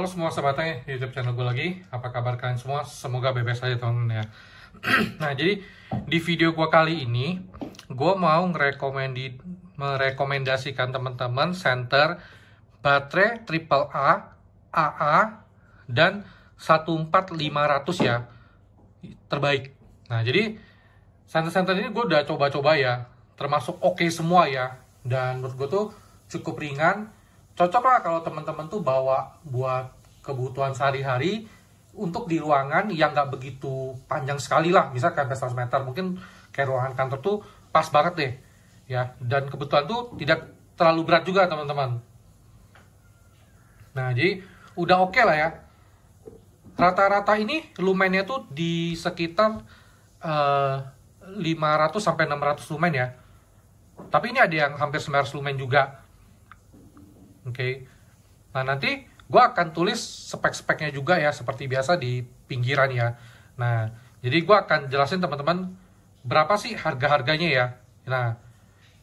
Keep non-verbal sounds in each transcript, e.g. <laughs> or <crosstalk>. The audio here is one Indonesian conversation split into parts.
Halo semua sahabatnya di YouTube channel gue lagi. Apa kabar kalian semua? Semoga bebas saja teman teman ya. <clears throat> nah jadi di video gue kali ini, gue mau ngerekomendi merekomendasikan teman-teman center baterai triple A, AA dan 14500 ya terbaik. Nah jadi center-center ini gue udah coba-coba ya, termasuk oke okay semua ya. Dan menurut gue tuh cukup ringan, cocok lah kalau teman-teman tuh bawa buat kebutuhan sehari-hari untuk di ruangan yang nggak begitu panjang sekali lah misalkan 100 meter mungkin kayak ruangan kantor tuh pas banget deh ya dan kebutuhan tuh tidak terlalu berat juga teman-teman nah jadi udah oke okay lah ya rata-rata ini lumennya tuh di sekitar uh, eh, 500 sampai 600 lumen ya. Tapi ini ada yang hampir 900 lumen juga. Oke. Okay. Nah, nanti gue akan tulis spek-speknya juga ya seperti biasa di pinggiran ya. Nah, jadi gue akan jelasin teman-teman berapa sih harga-harganya ya. Nah,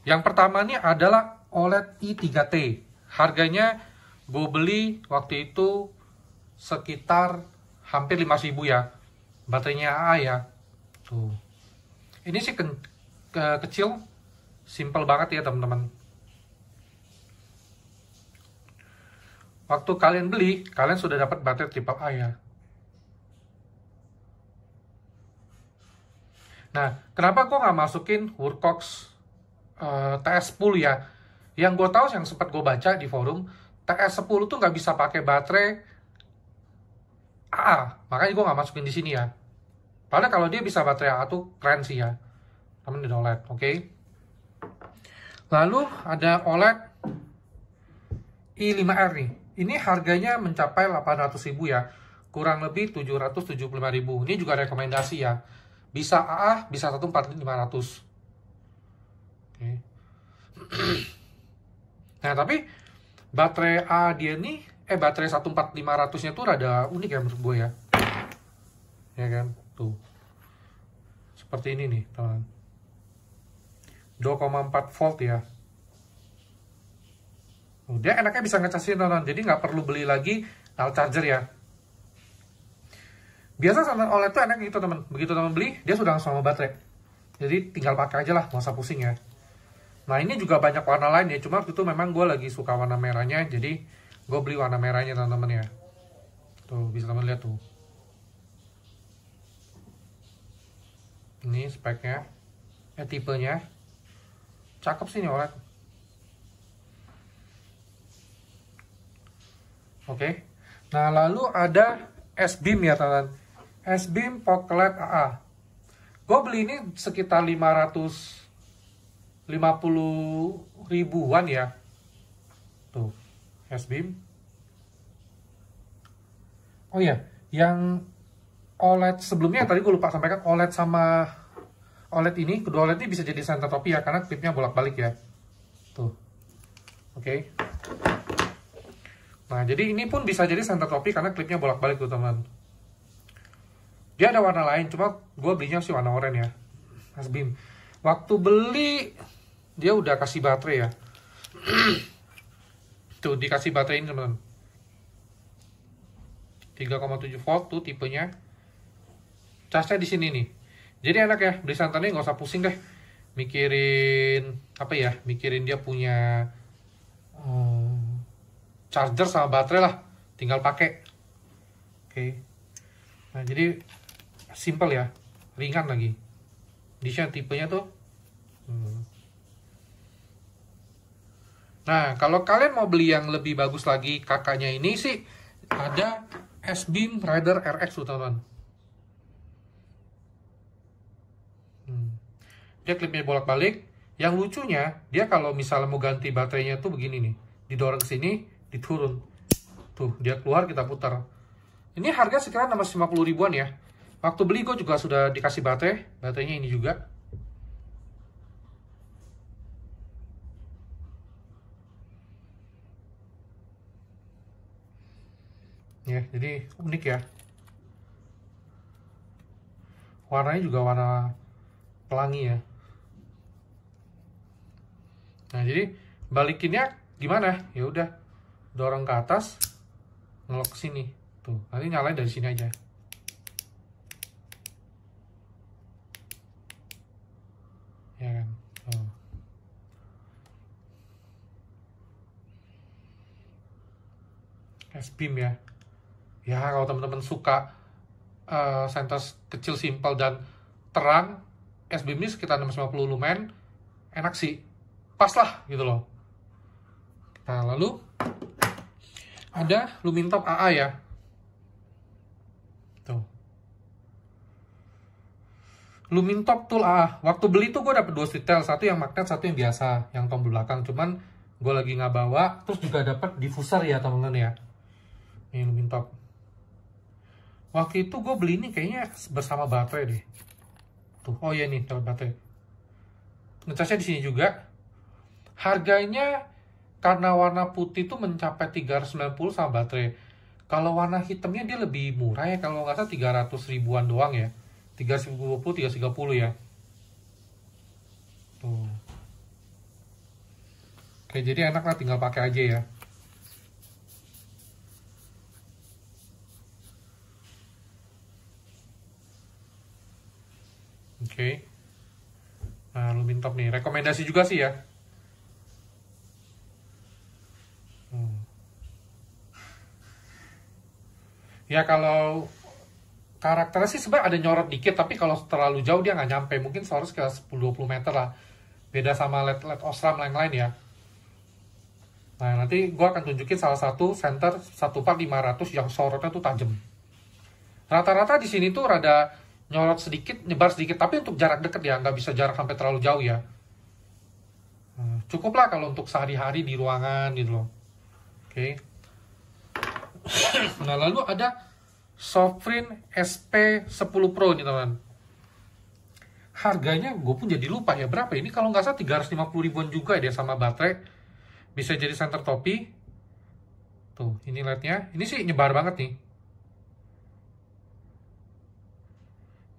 yang pertama ini adalah OLED i3T. Harganya gue beli waktu itu sekitar hampir 5000 ya. Baterainya AA ya. Tuh. Ini sih ke ke kecil, simple banget ya teman-teman. Waktu kalian beli, kalian sudah dapat baterai tipe A ya. Nah, kenapa gue nggak masukin Workox uh, TS10 ya? Yang gue tahu yang sempat gue baca di forum, TS10 tuh nggak bisa pakai baterai AA. Makanya gue nggak masukin di sini ya. Padahal kalau dia bisa baterai AA tuh keren sih ya. Namun di OLED, oke? Okay? Lalu ada OLED i5R nih. Ini harganya mencapai 800 ribu ya. Kurang lebih 775 ribu. Ini juga rekomendasi ya. Bisa AA, bisa 14500. Okay. <clears throat> nah, tapi baterai A dia ini eh baterai 14500 nya tuh rada unik ya menurut gue ya ya kan tuh seperti ini nih teman 2,4 volt ya dia enaknya bisa ngecasin teman, jadi nggak perlu beli lagi nal charger ya. Biasa sama OLED tuh enak gitu teman, begitu teman beli dia sudah langsung sama baterai. Jadi tinggal pakai aja lah, nggak usah pusing ya. Nah ini juga banyak warna lain ya, cuma waktu itu memang gue lagi suka warna merahnya, jadi gue beli warna merahnya teman-teman ya. Tuh bisa teman lihat tuh. Ini speknya, eh tipenya. Cakep sih nih OLED. Oke. Okay. Nah, lalu ada S-Beam ya, teman. S-Beam Pocklet AA. Gue beli ini sekitar 500 50 ribuan ya. Tuh, S-Beam. Oh iya, yang OLED sebelumnya tadi gue lupa sampaikan OLED sama OLED ini, kedua OLED ini bisa jadi center topi ya karena klipnya bolak-balik ya. Tuh. Oke. Okay. Nah, jadi ini pun bisa jadi center topi karena klipnya bolak-balik tuh, teman. Dia ada warna lain, cuma gue belinya sih warna oranye ya. Mas Bim. Waktu beli, dia udah kasih baterai ya. <clears throat> tuh, dikasih baterai ini, teman. 3,7 volt tuh tipenya. Casnya di sini nih. Jadi enak ya, beli santannya nggak usah pusing deh. Mikirin, apa ya, mikirin dia punya... Hmm, charger sama baterai lah tinggal pakai oke nah jadi simple ya ringan lagi dishnya tipenya tuh hmm. nah kalau kalian mau beli yang lebih bagus lagi kakaknya ini sih ada S-Beam Rider RX tuh teman-teman hmm. dia klipnya bolak-balik yang lucunya dia kalau misalnya mau ganti baterainya tuh begini nih didorong ke sini diturun tuh dia keluar kita putar ini harga sekitar 650 ribuan ya waktu beli gue juga sudah dikasih baterai baterainya ini juga ya jadi unik ya warnanya juga warna pelangi ya nah jadi balikinnya gimana ya udah dorong ke atas ngelok ke sini tuh nanti nyalain dari sini aja ya kan tuh. s beam ya ya kalau teman-teman suka uh, kecil simple dan terang s beam ini sekitar 650 lumen enak sih pas lah gitu loh nah lalu ada lumintop AA ya. Tuh. Lumintop tool AA. Waktu beli tuh gue dapet dua setel, satu yang magnet, satu yang biasa, yang tombol belakang. Cuman gue lagi nggak bawa, terus juga dapet diffuser ya teman-teman ya. Ini lumintop. Waktu itu gue beli ini kayaknya bersama baterai deh. Tuh, oh iya nih, dapet baterai. Ngecasnya di sini juga. Harganya karena warna putih itu mencapai 390 sama baterai kalau warna hitamnya dia lebih murah ya kalau nggak salah 300 ribuan doang ya 320 330 ya tuh oke jadi enak lah tinggal pakai aja ya oke nah lumin top nih rekomendasi juga sih ya ya kalau karakternya sih sebenarnya ada nyorot dikit tapi kalau terlalu jauh dia nggak nyampe mungkin seharusnya sekitar 10-20 meter lah beda sama led led Osram lain-lain ya nah nanti gue akan tunjukin salah satu center satu par 500 yang sorotnya tuh tajam rata-rata di sini tuh rada nyorot sedikit nyebar sedikit tapi untuk jarak deket ya nggak bisa jarak sampai terlalu jauh ya nah, cukuplah kalau untuk sehari-hari di ruangan gitu loh oke okay nah lalu ada Sovereign SP 10 Pro ini teman harganya gue pun jadi lupa ya berapa ya? ini kalau nggak salah 350 ribuan juga ya sama baterai bisa jadi center topi tuh ini lightnya ini sih nyebar banget nih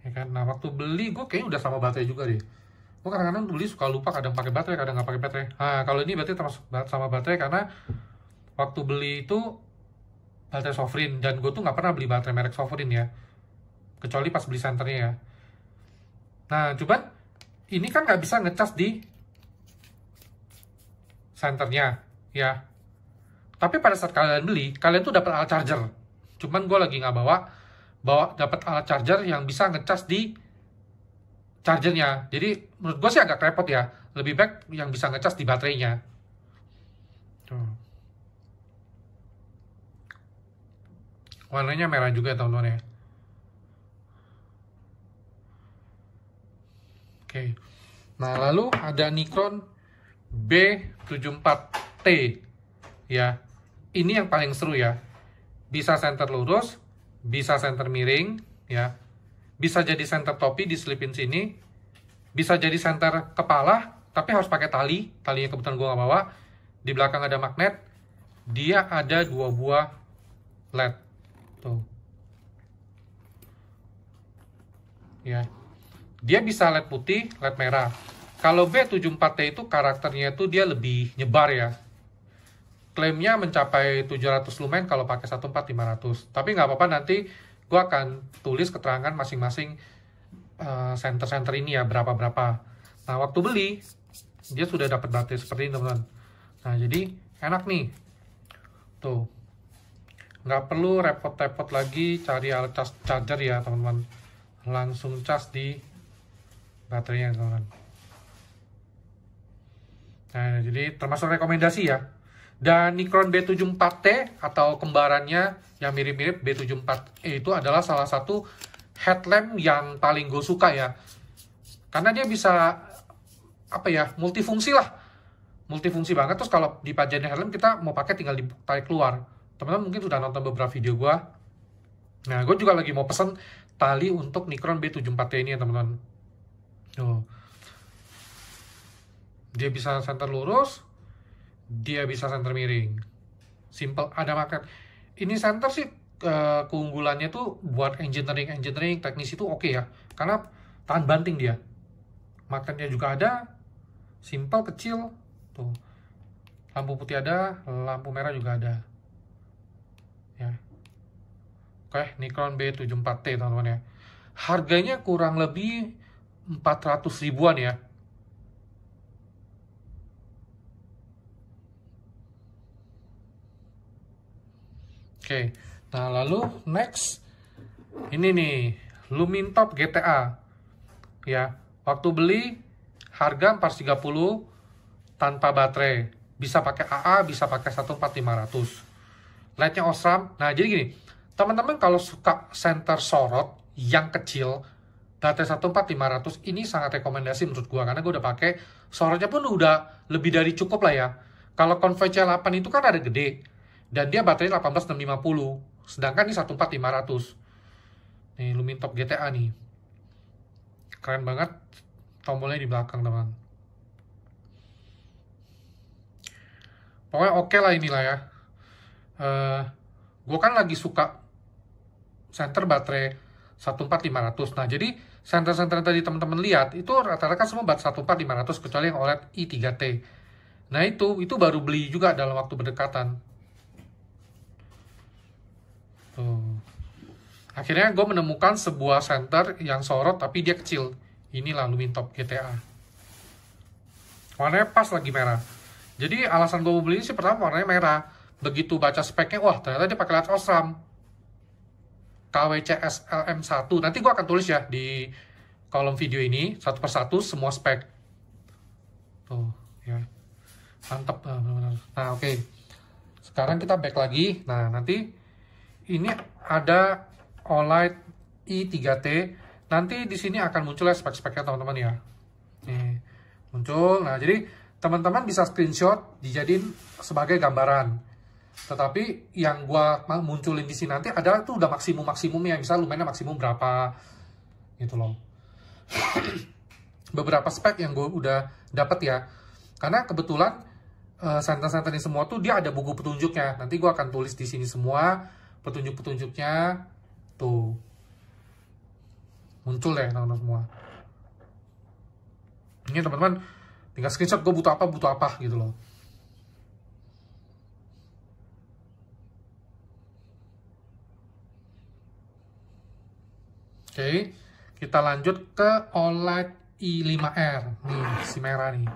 ya kan nah waktu beli gue kayaknya udah sama baterai juga deh gue kadang-kadang beli suka lupa kadang pakai baterai kadang nggak pakai baterai nah kalau ini berarti termasuk sama baterai karena waktu beli itu baterai sovereign dan gue tuh nggak pernah beli baterai merek sovereign ya kecuali pas beli senternya ya nah cuman ini kan nggak bisa ngecas di senternya ya tapi pada saat kalian beli kalian tuh dapat alat charger cuman gue lagi nggak bawa bawa dapat alat charger yang bisa ngecas di chargernya jadi menurut gue sih agak repot ya lebih baik yang bisa ngecas di baterainya warnanya merah juga teman-teman ya oke nah lalu ada Nikon B74T ya ini yang paling seru ya bisa center lurus bisa center miring ya bisa jadi center topi diselipin sini bisa jadi center kepala tapi harus pakai tali Tali yang kebetulan gue nggak bawa di belakang ada magnet dia ada dua buah LED Tuh. Ya. Dia bisa LED putih, LED merah. Kalau B74T itu karakternya itu dia lebih nyebar ya. Klaimnya mencapai 700 lumen kalau pakai 14500. Tapi nggak apa-apa nanti gue akan tulis keterangan masing-masing center eh, center-center ini ya berapa-berapa. Nah waktu beli dia sudah dapat baterai seperti ini teman-teman. Nah jadi enak nih. Tuh nggak perlu repot-repot lagi cari alat cas charger ya teman-teman langsung cas di baterainya teman-teman nah jadi termasuk rekomendasi ya dan Nikon B74T atau kembarannya yang mirip-mirip B74E itu adalah salah satu headlamp yang paling gue suka ya karena dia bisa apa ya multifungsi lah multifungsi banget terus kalau pajen headlamp kita mau pakai tinggal ditarik keluar teman-teman mungkin sudah nonton beberapa video gue nah gue juga lagi mau pesen tali untuk Nikron B74T ini ya teman-teman dia bisa center lurus dia bisa center miring simple ada market ini center sih eh, keunggulannya tuh buat engineering engineering teknis itu oke okay ya karena tahan banting dia makannya juga ada simple kecil tuh lampu putih ada lampu merah juga ada Oke, Nikon B74T teman-teman ya. Harganya kurang lebih 400 ribuan ya. Oke, nah lalu next ini nih Lumintop GTA ya. Waktu beli harga 430 tanpa baterai. Bisa pakai AA, bisa pakai 14500. Lightnya Osram. Nah, jadi gini, Teman-teman kalau suka center sorot yang kecil, Date 14500 ini sangat rekomendasi menurut gua karena gua udah pakai sorotnya pun udah lebih dari cukup lah ya. Kalau Convoy 8 itu kan ada gede dan dia baterai 18650 sedangkan ini 14500. Nih Lumin Top GTA nih. Keren banget tombolnya di belakang, teman. Pokoknya oke okay lah inilah ya. Uh, eh, gue kan lagi suka Center baterai 14500. Nah, jadi center-center tadi teman-teman lihat itu rata-rata semua bat 14500 kecuali yang OLED i3T. Nah, itu itu baru beli juga dalam waktu berdekatan. Tuh. Akhirnya gue menemukan sebuah center yang sorot tapi dia kecil. Inilah Lumintop GTA. Warnanya pas lagi merah. Jadi alasan gue mau beli ini sih pertama warnanya merah. Begitu baca speknya, wah ternyata dia pakai LED Osram KWCS LM1. Nanti gue akan tulis ya di kolom video ini satu persatu semua spek. Tuh, ya. Mantap eh, benar-benar. Nah, oke. Okay. Sekarang kita back lagi. Nah, nanti ini ada OLED i3T. Nanti di sini akan muncul ya spek-speknya teman-teman ya. Nih, muncul. Nah, jadi teman-teman bisa screenshot dijadiin sebagai gambaran. Tetapi yang gua munculin di sini nanti adalah tuh udah maksimum-maksimumnya. Misalnya lu mainnya maksimum berapa gitu loh. <clears throat> Beberapa spek yang gue udah dapat ya. Karena kebetulan santan-santan eh, ini semua tuh dia ada buku petunjuknya. Nanti gue akan tulis di sini semua petunjuk-petunjuknya tuh muncul ya teman-teman semua. Ini teman-teman tinggal screenshot gue butuh apa butuh apa gitu loh. Oke, kita lanjut ke OLED i5R nih si merah nih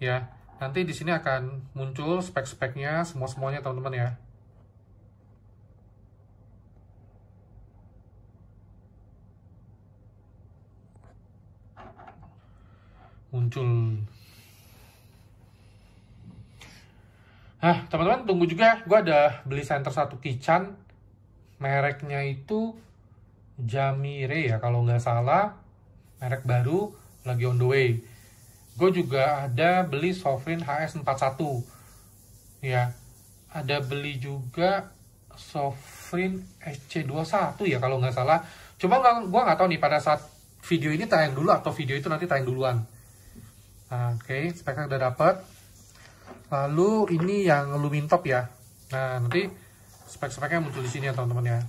ya nanti di sini akan muncul spek-speknya semua semuanya teman-teman ya muncul nah teman-teman tunggu juga gue ada beli center satu kitchen mereknya itu Jamire ya kalau nggak salah merek baru lagi on the way gue juga ada beli Sovereign HS41 ya ada beli juga Sovereign SC21 ya kalau nggak salah cuma gak, gue nggak tahu nih pada saat video ini tayang dulu atau video itu nanti tayang duluan nah, oke okay, speknya udah dapet lalu ini yang Lumintop ya nah nanti spek-speknya muncul di sini ya teman-teman ya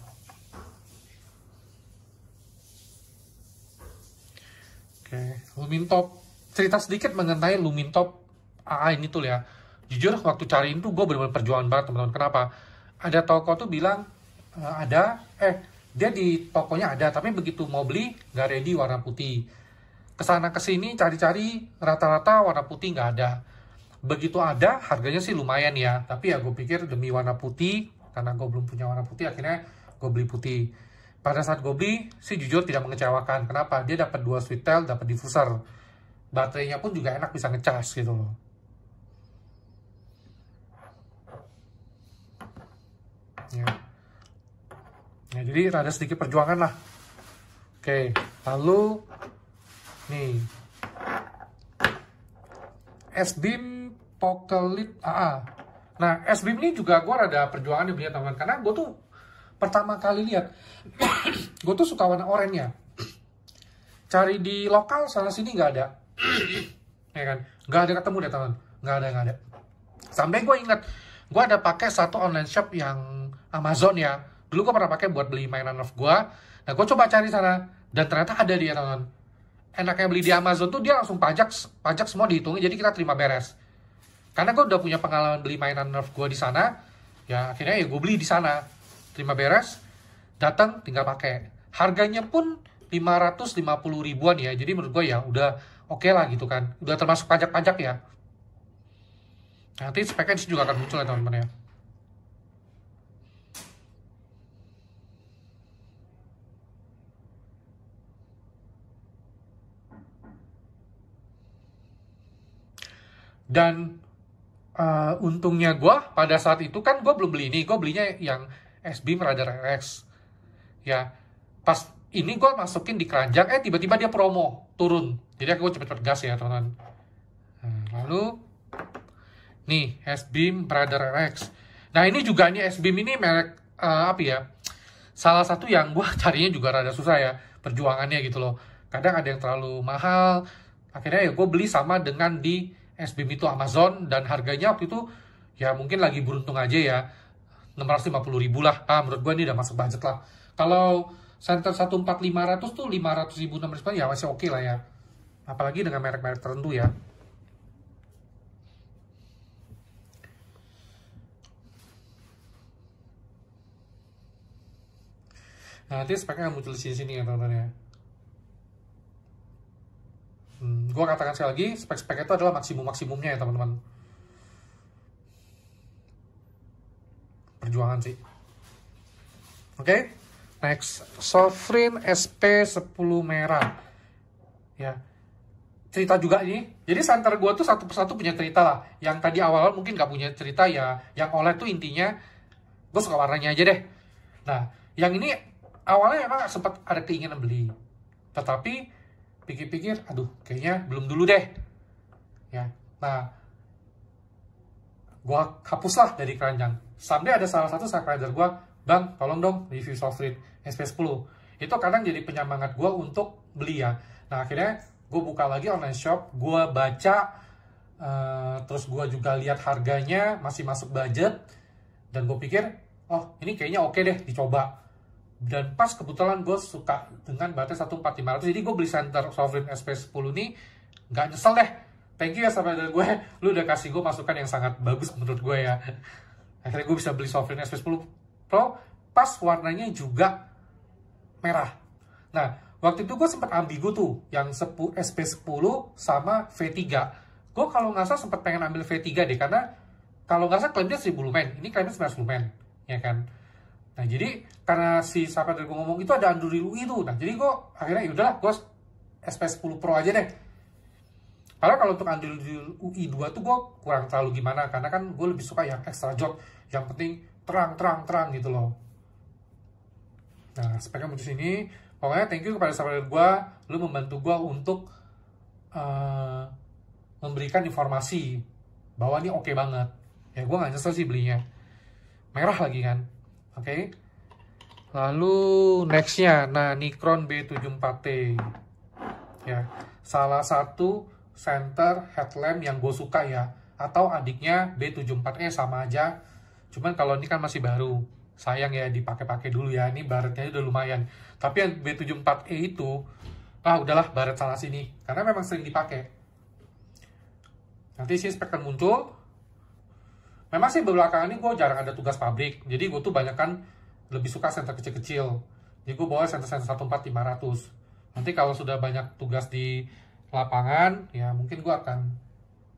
okay. Lumintop cerita sedikit mengenai Lumintop AA ini tuh ya jujur waktu cariin tuh gue benar-benar perjuangan banget teman-teman kenapa ada toko tuh bilang e, ada eh dia di tokonya ada tapi begitu mau beli nggak ready warna putih kesana kesini cari-cari rata-rata warna putih nggak ada begitu ada harganya sih lumayan ya tapi ya gue pikir demi warna putih karena gue belum punya warna putih akhirnya gue beli putih pada saat gue beli sih jujur tidak mengecewakan kenapa dia dapat dua switel, dapat diffuser baterainya pun juga enak bisa ngecas gitu loh ya. ya jadi rada sedikit perjuangan lah oke lalu nih SBIM Pokelit AA nah SBIM ini juga gue rada perjuangan nih teman teman karena gue tuh pertama kali lihat <coughs> gue tuh suka warna oranye cari di lokal sana sini nggak ada <coughs> ya kan nggak ada ketemu deh teman nggak ada nggak ada sampai gue ingat gue ada pakai satu online shop yang Amazon ya dulu gue pernah pakai buat beli mainan of gue nah gue coba cari sana dan ternyata ada dia teman enaknya beli di Amazon tuh dia langsung pajak pajak semua dihitungin jadi kita terima beres karena gue udah punya pengalaman beli mainan nerf gue di sana ya akhirnya ya gue beli di sana terima beres, datang tinggal pakai. Harganya pun 550 ribuan ya, jadi menurut gue ya udah oke okay lah gitu kan. Udah termasuk pajak-pajak ya. Nanti speknya juga akan muncul ya teman-teman ya. Dan uh, untungnya gue pada saat itu kan gue belum beli ini, gue belinya yang SB Brother RX, ya pas ini gue masukin di keranjang eh tiba-tiba dia promo turun jadi aku cepet-cepet gas ya teman-teman nah, lalu nih SBM Brother RX nah ini juga nih SBM ini merek uh, apa ya salah satu yang gue <laughs> carinya juga rada susah ya perjuangannya gitu loh kadang ada yang terlalu mahal akhirnya ya gue beli sama dengan di SBM itu Amazon dan harganya waktu itu ya mungkin lagi beruntung aja ya 650 ribu lah. Ah, menurut gue ini udah masuk budget lah. Kalau center 14500 tuh 500 ribu 600 ribu ya masih oke okay lah ya. Apalagi dengan merek-merek tertentu ya. Nah, nanti speknya muncul di sini ya teman-teman ya. Hmm, gue katakan sekali lagi, spek speknya itu adalah maksimum-maksimumnya ya teman-teman. perjuangan sih oke okay? next sovereign SP 10 merah ya cerita juga ini jadi santer gue tuh satu persatu punya cerita lah yang tadi awal, -awal mungkin gak punya cerita ya yang oleh tuh intinya gue suka warnanya aja deh nah yang ini awalnya emang sempat ada keinginan beli tetapi pikir-pikir aduh kayaknya belum dulu deh ya nah gue hapuslah dari keranjang. Sampai ada salah satu subscriber gue, Bang, tolong dong review Softread SP10. Itu kadang jadi penyemangat gue untuk beli ya. Nah akhirnya gue buka lagi online shop, gue baca, uh, terus gue juga lihat harganya masih masuk budget. Dan gue pikir, oh ini kayaknya oke okay deh dicoba. Dan pas kebetulan gue suka dengan baterai 14500, jadi gue beli center Softread SP10 ini nggak nyesel deh thank you ya sahabat dengan gue <laughs> lu udah kasih gue masukan yang sangat bagus menurut gue ya akhirnya gue bisa beli Sovereign sp 10 Pro pas warnanya juga merah nah waktu itu gue sempet ambigu tuh yang SP10 sama V3 gue kalau nggak salah sempet pengen ambil V3 deh karena kalau nggak salah klaimnya 1000 lumen ini klaimnya 900 lumen ya kan nah jadi karena si sahabat dari gue ngomong itu ada Android UI tuh nah jadi gue akhirnya yaudahlah gue SP10 Pro aja deh Padahal kalau untuk andil di UI 2 tuh gue kurang terlalu gimana karena kan gue lebih suka yang extra job yang penting terang terang terang gitu loh. Nah speknya muncul sini pokoknya thank you kepada sahabat gue lu membantu gue untuk uh, memberikan informasi bahwa ini oke okay banget ya gue gak nyesel sih belinya merah lagi kan oke okay. lalu nextnya nah Nikron B74T ya salah satu center headlamp yang gue suka ya atau adiknya B74E sama aja cuman kalau ini kan masih baru sayang ya dipakai-pakai dulu ya ini baretnya udah lumayan tapi yang B74E itu ah udahlah baret salah sini karena memang sering dipakai nanti sih spek muncul memang sih belakangan ini gue jarang ada tugas pabrik jadi gue tuh banyak kan lebih suka center kecil-kecil jadi gue bawa center-center 14500 nanti kalau sudah banyak tugas di lapangan ya mungkin gua akan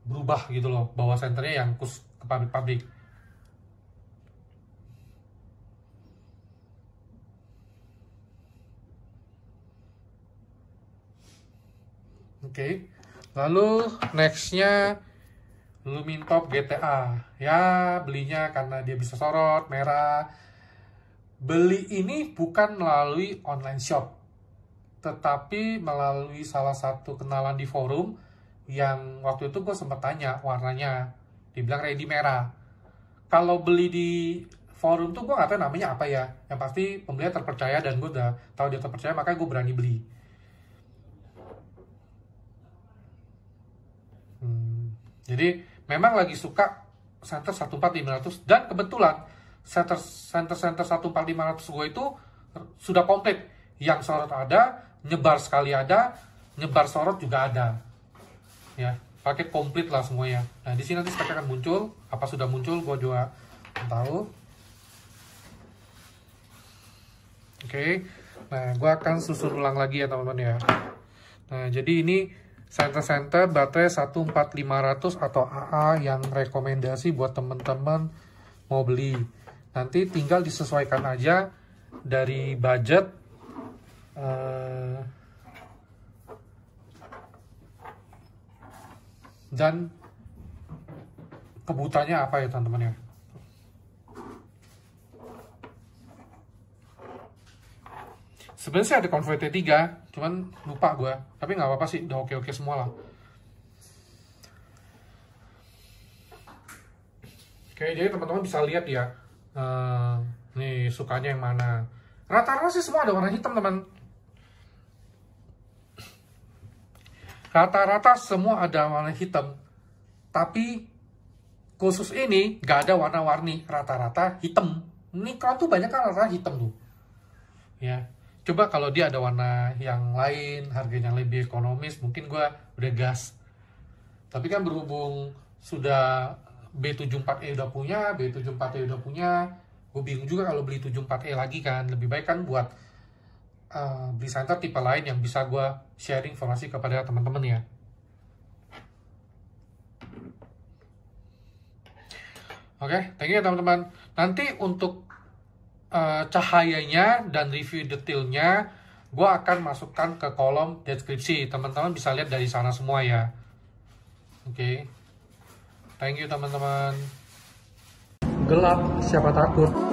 berubah gitu loh bawa senternya yang khusus ke pabrik-pabrik Oke, okay. lalu nextnya Lumintop GTA. Ya, belinya karena dia bisa sorot merah. Beli ini bukan melalui online shop tetapi melalui salah satu kenalan di forum yang waktu itu gue sempat tanya warnanya dibilang ready merah kalau beli di forum tuh gue nggak tahu namanya apa ya yang pasti pembelian terpercaya dan gue udah tahu dia terpercaya makanya gue berani beli hmm, jadi memang lagi suka center 14500 dan kebetulan center center center 14500 gue itu sudah komplit yang sorot ada nyebar sekali ada, nyebar sorot juga ada. Ya, pakai komplit lah semuanya. Nah, di sini nanti speknya akan muncul, apa sudah muncul gua juga tahu. Oke. Okay. Nah, gua akan susur ulang lagi ya, teman-teman ya. Nah, jadi ini center-center baterai 14500 atau AA yang rekomendasi buat teman-teman mau beli. Nanti tinggal disesuaikan aja dari budget Eh, dan kebutanya apa ya teman-teman ya sebenarnya ada Convoy T3 cuman lupa gue tapi nggak apa-apa sih udah oke-oke semua lah oke jadi teman-teman bisa lihat ya uh, nih sukanya yang mana rata-rata sih semua ada warna hitam teman rata-rata semua ada warna hitam. Tapi khusus ini nggak ada warna-warni, rata-rata hitam. Nikon tuh banyak kan rata hitam tuh. Ya, coba kalau dia ada warna yang lain, harganya lebih ekonomis, mungkin gue udah gas. Tapi kan berhubung sudah B74E udah punya, B74E udah punya, gue bingung juga kalau beli 74E lagi kan. Lebih baik kan buat beli eh, center tipe lain yang bisa gue sharing informasi kepada teman-teman ya. Oke, okay, thank you ya, teman-teman. Nanti untuk uh, cahayanya dan review detailnya, gue akan masukkan ke kolom deskripsi. Teman-teman bisa lihat dari sana semua ya. Oke, okay. thank you teman-teman. Gelap, siapa takut?